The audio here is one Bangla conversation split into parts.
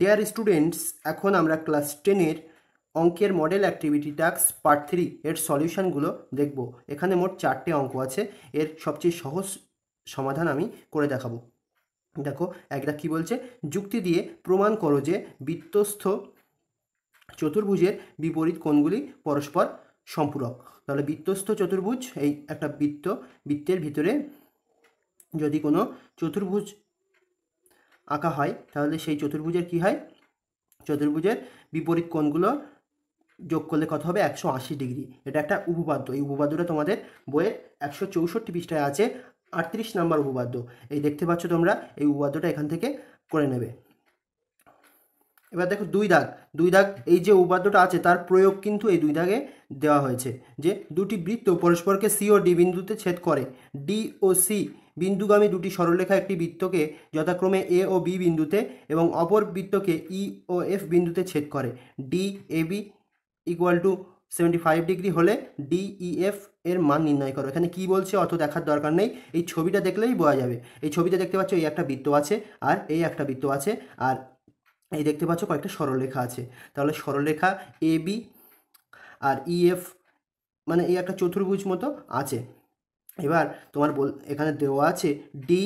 ডেয়ার স্টুডেন্টস এখন আমরা ক্লাস টেনের অঙ্কের model activity task part three এর সলিউশনগুলো দেখব এখানে মোট চারটে অঙ্ক আছে এর সবচেয়ে সহজ সমাধান আমি করে দেখাবো দেখো একটা কি বলছে যুক্তি দিয়ে প্রমাণ করো যে বৃত্তস্থ চতুর্ভুজের বিপরীত কোণগুলি পরস্পর সম্পূরক তাহলে বৃত্তস্থ চতুর্ভুজ এই একটা বৃত্ত বৃত্তের ভিতরে যদি কোনো চতুর্ভুজ আঁকা হয় তাহলে সেই চতুর্ভুজের কি হয় চতুর্ভুজের বিপরীত কোণগুলো যোগ করলে কত হবে একশো আশি ডিগ্রি এটা একটা উপপাদ্য এই উপপাদ্যটা তোমাদের বইয়ের একশো চৌষট্টি পৃষ্ঠায় আছে আটত্রিশ নাম্বার উপপাদ্য এই দেখতে পাচ্ছ তোমরা এই উপপাদ্যটা এখান থেকে করে নেবে এবার দেখো দুই দাগ দুই দাগ এই যে উপাদ্যটা আছে তার প্রয়োগ কিন্তু এই দুই দাগে দেওয়া হয়েছে যে দুটি বৃত্ত পরস্পরকে সি ও ডি বিন্দুতে ছেদ করে ডি ও সি বিন্দুগামী দুটি সরলরেখা একটি বৃত্তকে যথাক্রমে এ ও বি বিন্দুতে এবং অপর বৃত্তকে ই ও এফ বিন্দুতে ছেদ করে D A B equal to seventy five degree হলে ডি ই এফ এর মান নির্ণয় করো এখানে কি বলছে অত দেখার দরকার নেই এই ছবিটা দেখলেই বোঝা যাবে এই ছবিটা দেখতে পাচ্ছ এই একটা বৃত্ত আছে আর এই একটা বৃত্ত আছে আর এই দেখতে পাচ্ছ কয়েকটা সরলরেখা আছে তাহলে সরলরেখা এ বি আর ই e, এফ মানে এই একটা চতুর্ভুজ মতো আছে এবার তোমার বল এখানে দেওয়া আছে ডি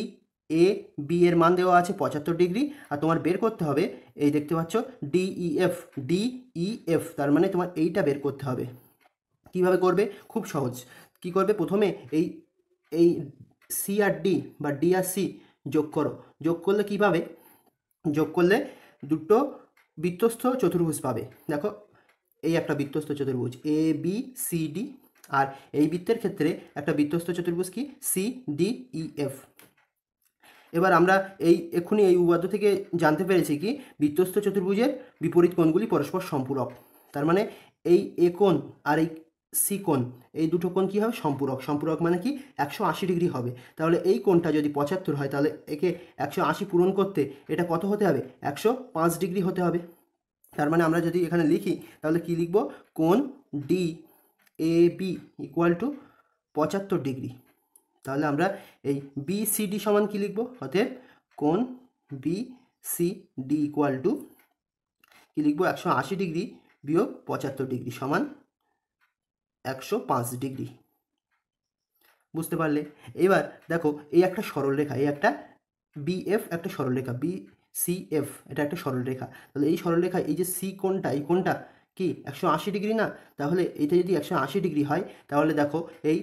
এ বি এর মান দেওয়া আছে পঁচাত্তর ডিগ্রি আর তোমার বের করতে হবে এই দেখতে পাচ্ছ ডিইএফ ডিইএফ e, e, তার মানে তোমার এইটা বের করতে হবে কিভাবে করবে খুব সহজ কি করবে প্রথমে এই এই সি আর ডি বা ডি আর সি যোগ করো যোগ করলে কিভাবে যোগ করলে দুটো বৃত্তস্থ চতুর্ভুজ পাবে দেখো এই একটা বৃত্তস্থ চতুর্ভুজ এ বি সি ডি আর এই বৃত্তের ক্ষেত্রে একটা বৃত্তস্থ চতুর্ভুজ কি সি ডি ই এফ এবার আমরা এই এক্ষুনি এই উপাদ্য থেকে জানতে পেরেছি কি বৃত্তস্থ চতুর্ভুজের বিপরীত কোণগুলি পরস্পর সম্পূরক তার মানে এই এ কোণ আর এই সি কোণ এই দুটো কোণ কী হবে সম্পূরক সম্পূরক মানে কি একশো আশি ডিগ্রি হবে তাহলে এই কোণটা যদি পঁচাত্তর হয় তাহলে একে একশো আশি পূরণ করতে এটা কত হতে হবে একশো পাঁচ ডিগ্রি হতে হবে তার মানে আমরা যদি এখানে লিখি তাহলে কি লিখব কোণ D A B equal to পঁচাত্তর ডিগ্রি তাহলে আমরা এই বি সি ডি সমান কী লিখব অতএব কোন B C D equal to কী লিখব একশো আশি ডিগ্রি বিয়োগ পঁচাত্তর ডিগ্রি সমান একশো পাঁচ ডিগ্রি বুঝতে পারলে এবার দেখো এই একটা সরলরেখা এই একটা বিএফ একটা সরলরেখা বি সি এফ এটা একটা সরলরেখা তাহলে এই সরলরেখা এই যে সি কোনটা এই কোনটা কি একশো আশি ডিগ্রি না তাহলে এটা যদি একশো আশি ডিগ্রি হয় তাহলে দেখো এই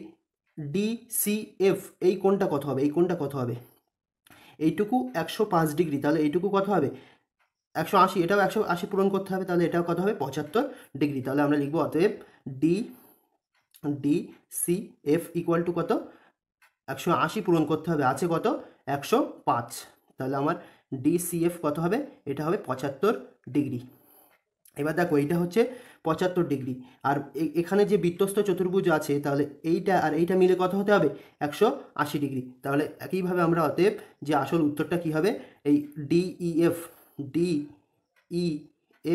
ডিসিএফ এই কোনটা কত হবে এই কোনটা কত হবে এইটুকু একশো পাঁচ ডিগ্রি তাহলে এইটুকু কত হবে একশো আশি এটাও একশো আশি পূরণ করতে হবে তাহলে এটাও কত হবে পঁচাত্তর ডিগ্রি তাহলে আমরা লিখবো অতএব D D C F equal to কত একশো আশি পূরণ করতে হবে আছে কত একশো পাঁচ তাহলে আমার ডিসিএফ কত হবে এটা হবে পঁচাত্তর ডিগ্রি এবার দেখো এইটা হচ্ছে পঁচাত্তর ডিগ্রি আর এখানে যে বিত্তস্ত চতুর্ভুজ আছে তাহলে এইটা আর এইটা মিলে কত হতে হবে একশো আশি ডিগ্রি তাহলে একইভাবে আমরা অতএব যে আসল উত্তরটা কী হবে এই DEF D E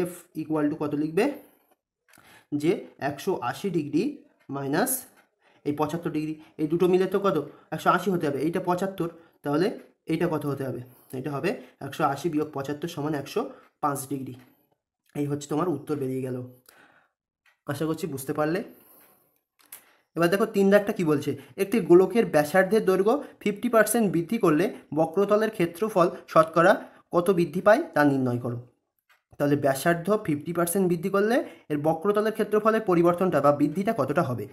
F equal to কত লিখবে যে একশো আশি ডিগ্রি মাইনাস এই পঁচাত্তর ডিগ্রি এই দুটো মিলে তো কত একশো আশি হতে হবে এইটা পঁচাত্তর তাহলে এইটা কত হতে হবে এটা হবে একশো আশি বিয়োগ পঁচাত্তর সমান একশো পাঁচ ডিগ্রি এই হচ্ছে তোমার উত্তর বেরিয়ে গেল আশা করছি বুঝতে পারলে এবার দেখো তিন দাগটা কি বলছে একটি গোলকের ব্যাসার্ধের দৈর্ঘ্য ফিফটি পার্সেন্ট বৃদ্ধি করলে বক্রতলের ক্ষেত্রফল শতকরা কত বৃদ্ধি পায় তা নির্ণয় করো তাহলে ব্যাসার্ধ ফিফটি পার্সেন্ট বৃদ্ধি করলে এর বক্রতলের ক্ষেত্রফলের পরিবর্তনটা বা বৃদ্ধিটা কতটা হবে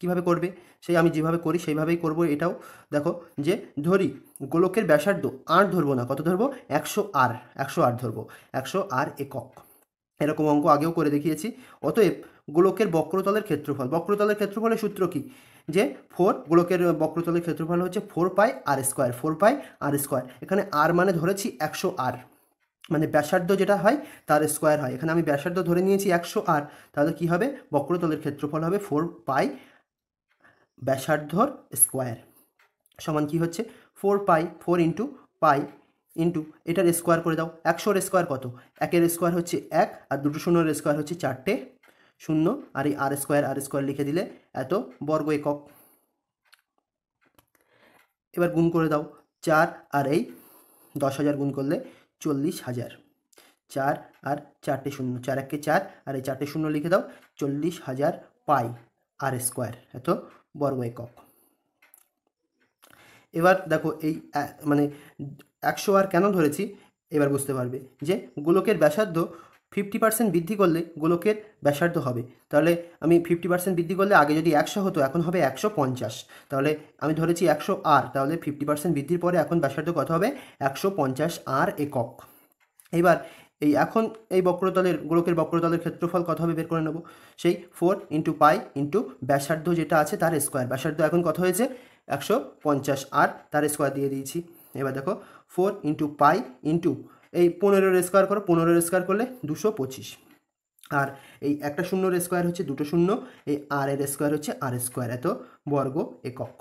কিভাবে করবে সেই আমি যেভাবে করি সেইভাবেই করব এটাও দেখো যে ধরি গোলকের ব্যাসার্ধ আর ধরবো না কত ধরবো একশো আর একশো আর ধরবো একশো আর একক এরকম অঙ্ক আগেও করে দেখিয়েছি অতএব গোলকের বক্রতলের ক্ষেত্রফল বক্রতলের ক্ষেত্রফলের সূত্র কি যে ফোর গোলকের বক্রতলের ক্ষেত্রফল হচ্ছে ফোর পাই আর স্কোয়ার ফোর পাই আর স্কোয়ার এখানে আর মানে ধরেছি একশো আর মানে ব্যাসার্ধ যেটা হয় তার স্কোয়ার হয় এখানে আমি ব্যাসার্ধ ধরে নিয়েছি একশো আর তাহলে কি হবে বক্রতলের ক্ষেত্রফল হবে ফোর পাই ব্যাসার্ধর স্কোয়ার সমান কি হচ্ছে four pi four into pi into এটার স্কোয়ার করে দাও একশোর স্কোয়ার কত একের স্কোয়ার হচ্ছে এক আর দুটো শূন্যর স্কোয়ার হচ্ছে চারটে শূন্য আর এই আর স্কোয়ার আর স্কোয়ার লিখে দিলে এত বর্গ একক এবার গুণ করে দাও চার আর এই দশ হাজার গুণ করলে চল্লিশ হাজার চার আর চারটে শূন্য চার একে চার আর এই চারটে শূন্য লিখে দাও চল্লিশ হাজার পাই আর স্কোয়ার এত বর্গ একক এবার দেখো এই মানে একশো আর কেন ধরেছি এবার বুঝতে পারবে যে গোলকের ব্যাসার্ধ ফিফটি পার্সেন্ট বৃদ্ধি করলে গোলকের ব্যাসার্ধ হবে তাহলে আমি ফিফটি পার্সেন্ট বৃদ্ধি করলে আগে যদি একশো হতো এখন হবে একশো পঞ্চাশ তাহলে আমি ধরেছি একশো আর তাহলে ফিফটি পার্সেন্ট বৃদ্ধির পরে এখন ব্যাসার্ধ কত হবে একশো পঞ্চাশ আর একক এবার এই এখন এই বক্রতলের গোলকের বক্রতলের ক্ষেত্রফল কত হবে বের করে নেব সেই ফোর ইন্টু পাই ইন্টু ব্যাসার্ধ যেটা আছে তার স্কোয়ার ব্যাসার্ধ এখন কত হয়েছে একশো পঞ্চাশ আর তার স্কোয়ার দিয়ে দিয়েছি এবার দেখো ফোর ইন্টু পাই ইন্টু এই পনেরোর স্কোয়ার করো পনেরোর স্কোয়ার করলে দুশো পঁচিশ আর এই একটা শূন্যর স্কোয়ার হচ্ছে দুটো শূন্য এই আর এর স্কোয়ার হচ্ছে আর স্কোয়ার এত বর্গ একক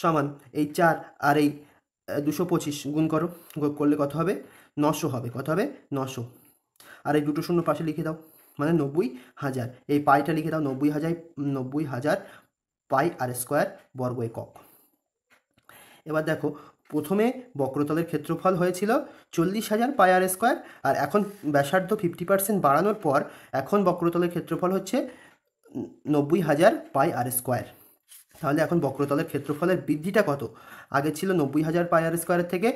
সমান এই চার আর এই দুশো পঁচিশ গুণ করো করলে কত হবে নশো হবে কত হবে নশো আর এই দুটো শূন্য পাশে লিখে দাও মানে নব্বই হাজার এই পাইটা লিখে দাও নব্বই হাজার নব্বই হাজার পাই আর স্কোয়ার বর্গ একক এবার দেখো প্রথমে বক্রতলের ক্ষেত্রফল হয়েছিল চল্লিশ হাজার পাই আর স্কোয়ার আর এখন ব্যাসার্ধ ফিফটি পার্সেন্ট বাড়ানোর পর এখন বক্রতলের ক্ষেত্রফল হচ্ছে নব্বই হাজার পাই আর স্কোয়ার তাহলে এখন বক্রতলের ক্ষেত্রফলের বৃদ্ধিটা কত আগে ছিল নব্বই হাজার পাই আর স্কোয়ারের থেকে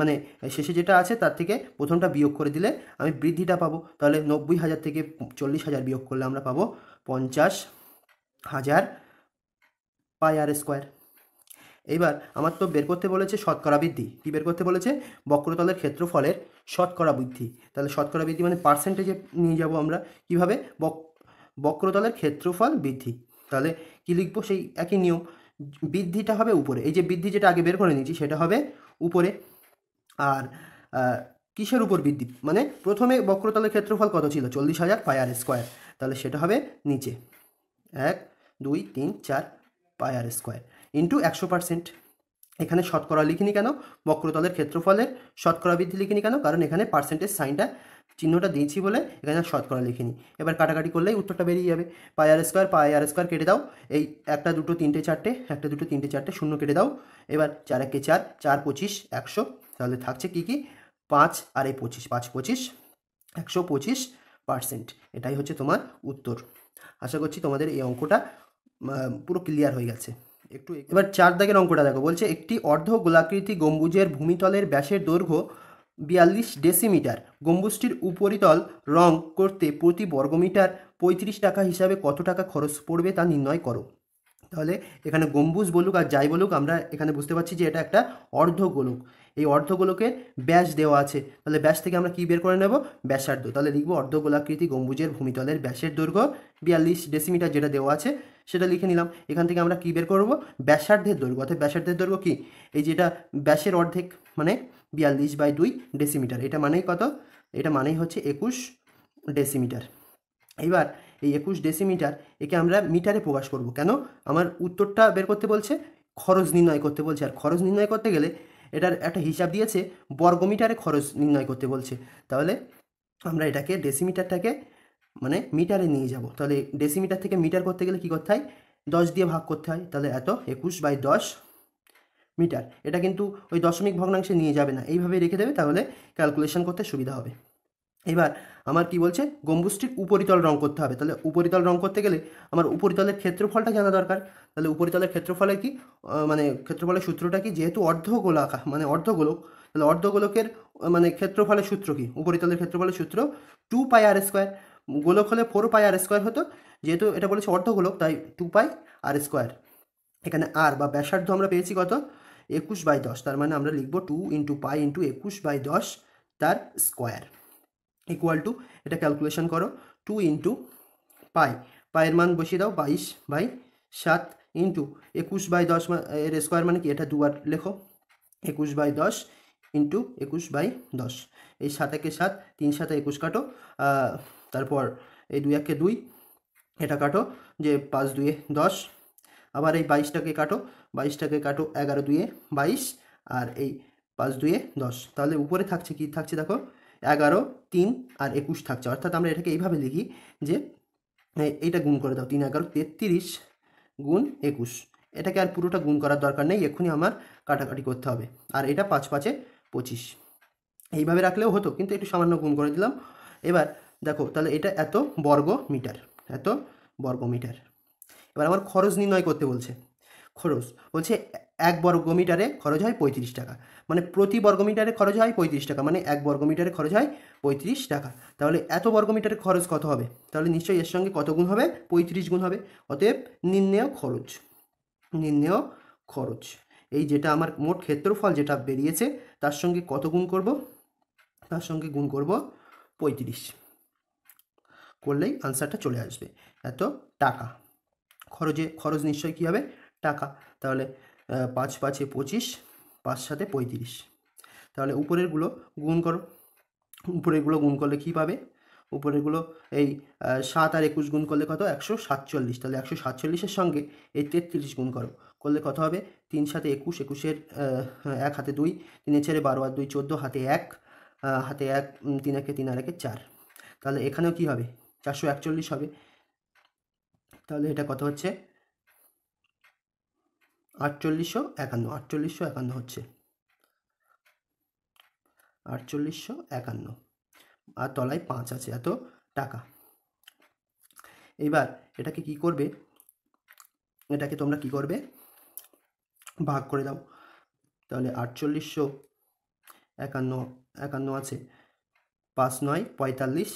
মানে শেষে যেটা আছে তার থেকে প্রথমটা বিয়োগ করে দিলে আমি বৃদ্ধিটা পাবো তাহলে নব্বই হাজার থেকে চল্লিশ হাজার বিয়োগ করলে আমরা পাবো পঞ্চাশ হাজার পাই আর স্কোয়ার এইবার আমার তো বের করতে বলেছে শতকরা বৃদ্ধি কী বের করতে বলেছে বক্রতলের ক্ষেত্রফলের শতকরা বৃদ্ধি তাহলে শতকরা বৃদ্ধি মানে পার্সেন্টেজে নিয়ে যাব আমরা কিভাবে বক্রতলের ক্ষেত্রফল বৃদ্ধি তাহলে কী লিখবো সেই একই নিয়ম বৃদ্ধিটা হবে উপরে এই যে বৃদ্ধি যেটা আগে বের করে নিয়েছি সেটা হবে উপরে আর কিসের উপর বৃদ্ধি মানে প্রথমে বক্রতলের ক্ষেত্রফল কত ছিল চল্লিশ হাজার পাই আর স্কোয়ার তাহলে সেটা হবে নিচে এক দুই তিন চার পাই আর স্কোয়ার ইন্টু একশো পার্সেন্ট এখানে শতকরা লিখিনি কেন বক্রতলের ক্ষেত্রফলের শতকরা বৃদ্ধি লিখিনি কেন কারণ এখানে পার্সেন্টেজ সাইনটা চিহ্নটা দিয়েছি বলে এখানে শতকরা লিখিনি এবার কাটাকাটি করলেই উত্তরটা বেরিয়ে যাবে পাই আর স্কোয়ার পাই আর স্কোয়ার কেটে দাও এই একটা দুটো তিনটে চারটে একটা দুটো তিনটে চারটে শূন্য কেটে দাও এবার চার একে চার চার পঁচিশ একশো তাহলে থাকছে কি কি পাঁচ আর এই পঁচিশ পাঁচ পঁচিশ একশো পঁচিশ পার্সেন্ট এটাই হচ্ছে তোমার উত্তর আশা করছি তোমাদের এই অঙ্কটা পুরো ক্লিয়ার হয়ে গেছে একটু এবার চার দাগের অঙ্কটা দেখো বলছে একটি অর্ধ গোলাকৃতি গম্বুজের ভূমিতলের ব্যাসের দৈর্ঘ্য বিয়াল্লিশ ডেসিমিটার গম্বুজটির উপরিতল রং করতে প্রতি বর্গমিটার পঁয়ত্রিশ টাকা হিসাবে কত টাকা খরচ পড়বে তা নির্ণয় করো তাহলে এখানে গম্বুজ বলুক আর যাই বলুক আমরা এখানে বুঝতে পারছি যে এটা একটা অর্ধ গোলক এই অর্ধ গোলকের ব্যাস দেওয়া আছে তাহলে ব্যাস থেকে আমরা কি বের করে নেব ব্যাসার্ধ তাহলে লিখবো গোলাকৃতি গম্বুজের ভূমিতলের ব্যাসের দৈর্ঘ্য বিয়াল্লিশ ডেসিমিটার যেটা দেওয়া আছে সেটা লিখে নিলাম এখান থেকে আমরা কী বের করব ব্যাসার্ধের দৈর্ঘ্য অর্থাৎ ব্যাসার্ধের দৈর্ঘ্য কী এই যেটা ব্যাসের অর্ধেক মানে বিয়াল্লিশ বাই দুই ডেসিমিটার এটা মানেই কত এটা মানেই হচ্ছে একুশ ডেসিমিটার এবার এই একুশ ডেসিমিটার একে আমরা মিটারে প্রকাশ করব কেন আমার উত্তরটা বের করতে বলছে খরচ নির্ণয় করতে বলছে আর খরচ নির্ণয় করতে গেলে এটার একটা হিসাব দিয়েছে বর্গমিটারে খরচ নির্ণয় করতে বলছে তাহলে আমরা এটাকে ডেসিমিটারটাকে মানে মিটারে নিয়ে যাব তাহলে ডেসিমিটার থেকে মিটার করতে গেলে কি করতে হয় দশ দিয়ে ভাগ করতে হয় তাহলে এত একুশ বাই দশ মিটার এটা কিন্তু ওই দশমিক ভগ্নাংশে নিয়ে যাবে না এইভাবে রেখে দেবে তাহলে ক্যালকুলেশন করতে সুবিধা হবে এবার আমার কি বলছে গম্বুজটির উপরিতল রং করতে হবে তাহলে উপরিতল রং করতে গেলে আমার উপরিতলের ক্ষেত্রফলটা জানা দরকার তাহলে উপরিতলের ক্ষেত্রফলের কি মানে ক্ষেত্রফলের সূত্রটা কি যেহেতু অর্ধগোলাকা মানে অর্ধগোলক তাহলে অর্ধগোলকের মানে ক্ষেত্রফলের সূত্র কি উপরিতলের ক্ষেত্রফলের সূত্র টু পাই আর স্কোয়ার গোলক হলে ফোর পাই আর স্কোয়ার হতো যেহেতু এটা বলেছে অর্ধগোলক তাই টু পাই আর স্কোয়ার এখানে আর বা ব্যাসার্ধ আমরা পেয়েছি কত একুশ বাই দশ তার মানে আমরা লিখবো টু ইন্টু পাই ইন্টু একুশ বাই দশ তার স্কোয়ার ইকুয়াল টু এটা ক্যালকুলেশন করো টু ইন্টু পাই পায়ের মান বসিয়ে দাও বাইশ বাই সাত ইন্টু একুশ বাই দশ এর স্কোয়ার মানে কি এটা দুবার লেখো একুশ বাই দশ ইন্টু একুশ বাই দশ এই একে সাত তিন সাথে একুশ কাটো তারপর এই দুই এককে দুই এটা কাটো যে পাঁচ দুয়ে দশ আবার এই বাইশটাকে কাটো বাইশটাকে কাটো এগারো দুয়ে বাইশ আর এই পাঁচ দুয়ে দশ তাহলে উপরে থাকছে কি থাকছে দেখো এগারো তিন আর একুশ থাকছে অর্থাৎ আমরা এটাকে এইভাবে লিখি যে এইটা গুণ করে দাও তিন এগারো তেত্রিশ গুণ একুশ এটাকে আর পুরোটা গুণ করার দরকার নেই এক্ষুনি আমার কাটাকাটি করতে হবে আর এটা পাঁচ পাঁচে পঁচিশ এইভাবে রাখলেও হতো কিন্তু একটু সামান্য গুণ করে দিলাম এবার দেখো তাহলে এটা এত বর্গ মিটার এত বর্গ মিটার এবার আমার খরচ নির্ণয় করতে বলছে খরচ বলছে এক বর্গমিটারে খরচ হয় পঁয়ত্রিশ টাকা মানে প্রতি বর্গমিটারে খরচ হয় পঁয়ত্রিশ টাকা মানে এক মিটারে খরচ হয় পঁয়ত্রিশ টাকা তাহলে এত মিটারে খরচ কত হবে তাহলে নিশ্চয়ই এর সঙ্গে কত গুণ হবে পঁয়ত্রিশ গুণ হবে অতএব নির্ণেয় খরচ নির্ণেয় খরচ এই যেটা আমার মোট ক্ষেত্রফল যেটা বেরিয়েছে তার সঙ্গে কত গুণ করব তার সঙ্গে গুণ করব পঁয়ত্রিশ করলেই আনসারটা চলে আসবে এত টাকা খরচে খরচ নিশ্চয় কী হবে টাকা তাহলে পাঁচ পাঁচে পঁচিশ পাঁচ সাথে পঁয়ত্রিশ তাহলে উপরেরগুলো গুণ করো উপরেরগুলো গুণ করলে কী পাবে উপরেরগুলো এই সাত আর একুশ গুণ করলে কত একশো সাতচল্লিশ তাহলে একশো সাতচল্লিশের সঙ্গে এই তেত্রিশ গুণ করো করলে কত হবে তিন সাথে একুশ একুশের এক হাতে দুই তিনের ছেড়ে বারো আর দুই চোদ্দো হাতে এক হাতে এক তিন একে তিন আর একে চার তাহলে এখানেও কী হবে চারশো একচল্লিশ হবে তাহলে এটা কত হচ্ছে আটচল্লিশশো একান্ন আটচল্লিশশো একান্ন হচ্ছে আটচল্লিশশো একান্ন আর তলায় পাঁচ আছে এত টাকা এবার এটাকে কি করবে এটাকে তোমরা কি করবে ভাগ করে দাও তাহলে আটচল্লিশশো একান্ন একান্ন আছে পাঁচ নয় পঁয়তাল্লিশ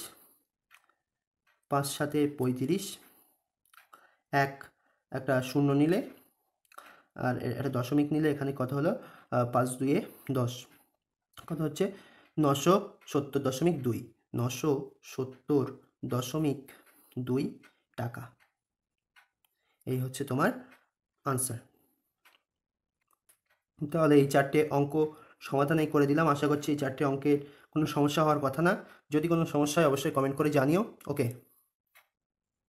পাঁচ সাথে পঁয়ত্রিশ এক একটা শূন্য নিলে আর একটা দশমিক নিলে এখানে কত হলো পাঁচ দুয়ে দশ কত হচ্ছে নশো সত্তর দশমিক দুই নশো সত্তর দশমিক দুই টাকা এই হচ্ছে তোমার আনসার তাহলে এই চারটে অঙ্ক সমাধানই করে দিলাম আশা করছি এই চারটে অঙ্কের কোনো সমস্যা হওয়ার কথা না যদি কোনো সমস্যা হয় অবশ্যই কমেন্ট করে জানিও ওকে